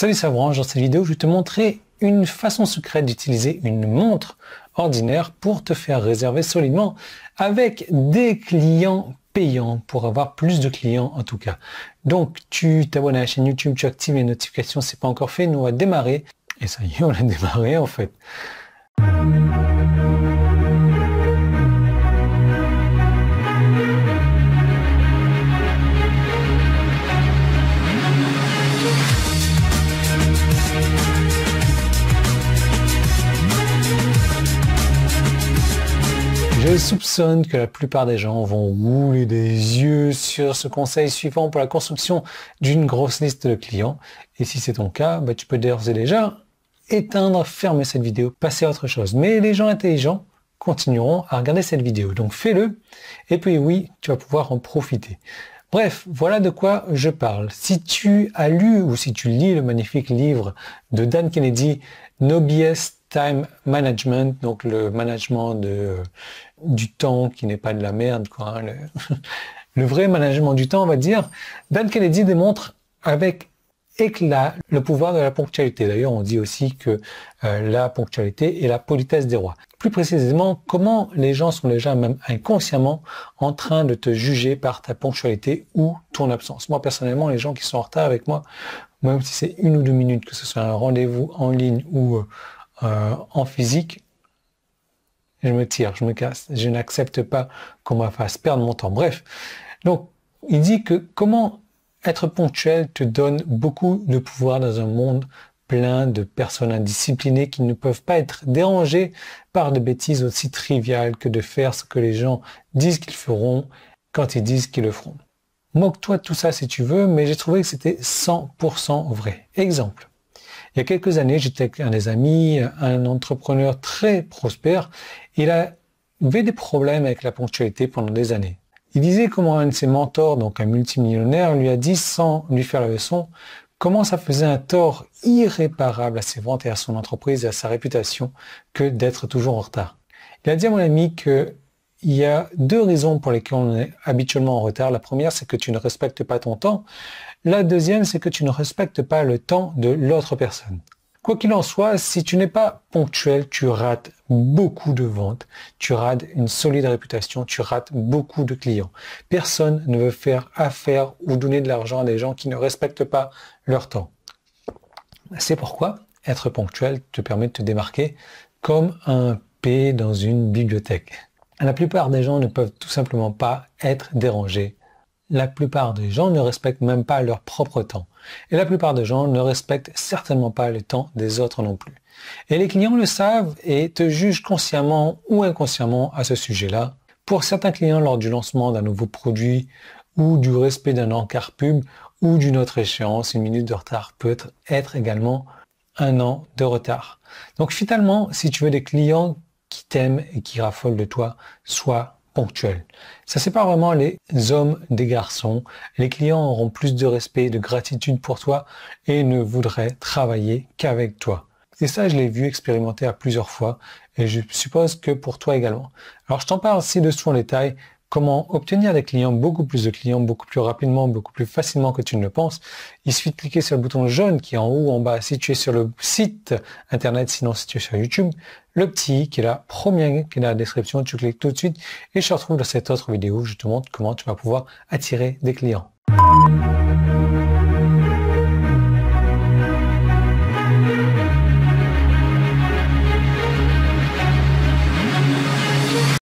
Salut, c'est Dans cette vidéo, je vais te montrer une façon secrète d'utiliser une montre ordinaire pour te faire réserver solidement avec des clients payants pour avoir plus de clients en tout cas. Donc, tu t'abonnes à la chaîne YouTube, tu actives les notifications, c'est pas encore fait. Nous, on va démarrer. Et ça y est, on a démarré en fait. Je soupçonne que la plupart des gens vont rouler des yeux sur ce conseil suivant pour la construction d'une grosse liste de clients. Et si c'est ton cas, bah, tu peux d'ores et déjà éteindre, fermer cette vidéo, passer à autre chose. Mais les gens intelligents continueront à regarder cette vidéo. Donc fais-le. Et puis oui, tu vas pouvoir en profiter. Bref, voilà de quoi je parle. Si tu as lu ou si tu lis le magnifique livre de Dan Kennedy, No BS Time Management, donc le management du temps qui n'est pas de la merde, hein, le, vrai management du temps, on va dire, Dan Kennedy démontre avec éclat le pouvoir de la ponctualité. D'ailleurs, on dit aussi que euh, la ponctualité est la politesse des rois plus précisément comment les gens sont déjà même inconsciemment en train de te juger par ta ponctualité ou ton absence. Moi personnellement, les gens qui sont en retard avec moi, même si c'est une ou deux minutes, que ce soit un rendez-vous en ligne ou euh, euh, en physique, je me tire, je me casse, je n'accepte pas qu'on me fasse perdre mon temps. Bref, donc il dit que comment être ponctuel te donne beaucoup de pouvoir dans un monde plein de personnes indisciplinées qui ne peuvent pas être dérangées par de bêtises aussi triviales que de faire ce que les gens disent qu'ils feront quand ils disent qu'ils le feront. Moque-toi de tout ça si tu veux, mais j'ai trouvé que c'était 100% vrai. Exemple. Il y a quelques années, j'étais avec un des amis, un entrepreneur très prospère. Il avait des problèmes avec la ponctualité pendant des années. Il disait comment un de ses mentors, donc un multimillionnaire, lui a dit sans lui faire la leçon, comment ça faisait un tort irréparable à ses ventes et à son entreprise et à sa réputation que d'être toujours en retard. Il a dit à mon ami qu'il il y a deux raisons pour lesquelles on est habituellement en retard. La première, c'est que tu ne respectes pas ton temps. La deuxième, c'est que tu ne respectes pas le temps de l'autre personne. Quoi qu'il en soit, si tu n'es pas ponctuel, tu rates beaucoup de ventes, tu rates une solide réputation, tu rates beaucoup de clients. Personne ne veut faire affaire ou donner de l'argent à des gens qui ne respectent pas leur temps. C'est pourquoi être ponctuel te permet de te démarquer comme un P dans une bibliothèque. La plupart des gens ne peuvent tout simplement pas être dérangés la plupart des gens ne respectent même pas leur propre temps. Et la plupart des gens ne respectent certainement pas le temps des autres non plus. Et les clients le savent et te jugent consciemment ou inconsciemment à ce sujet-là. Pour certains clients, lors du lancement d'un nouveau produit ou du respect d'un encart pub ou d'une autre échéance, une minute de retard peut être également un an de retard. Donc finalement, si tu veux des clients qui t'aiment et qui raffolent de toi, sois ça sépare vraiment les hommes des garçons. Les clients auront plus de respect et de gratitude pour toi et ne voudraient travailler qu'avec toi. Et ça, je l'ai vu expérimenter à plusieurs fois et je suppose que pour toi également. Alors, je t'en parle ci-dessous en détail comment obtenir des clients, beaucoup plus de clients, beaucoup plus rapidement, beaucoup plus facilement que tu ne le penses, il suffit de cliquer sur le bouton jaune qui est en haut, en bas, situé sur le site internet, sinon situé sur YouTube, le petit qui est là, premier qui est dans la description, tu cliques tout de suite et je te retrouve dans cette autre vidéo où je te montre comment tu vas pouvoir attirer des clients.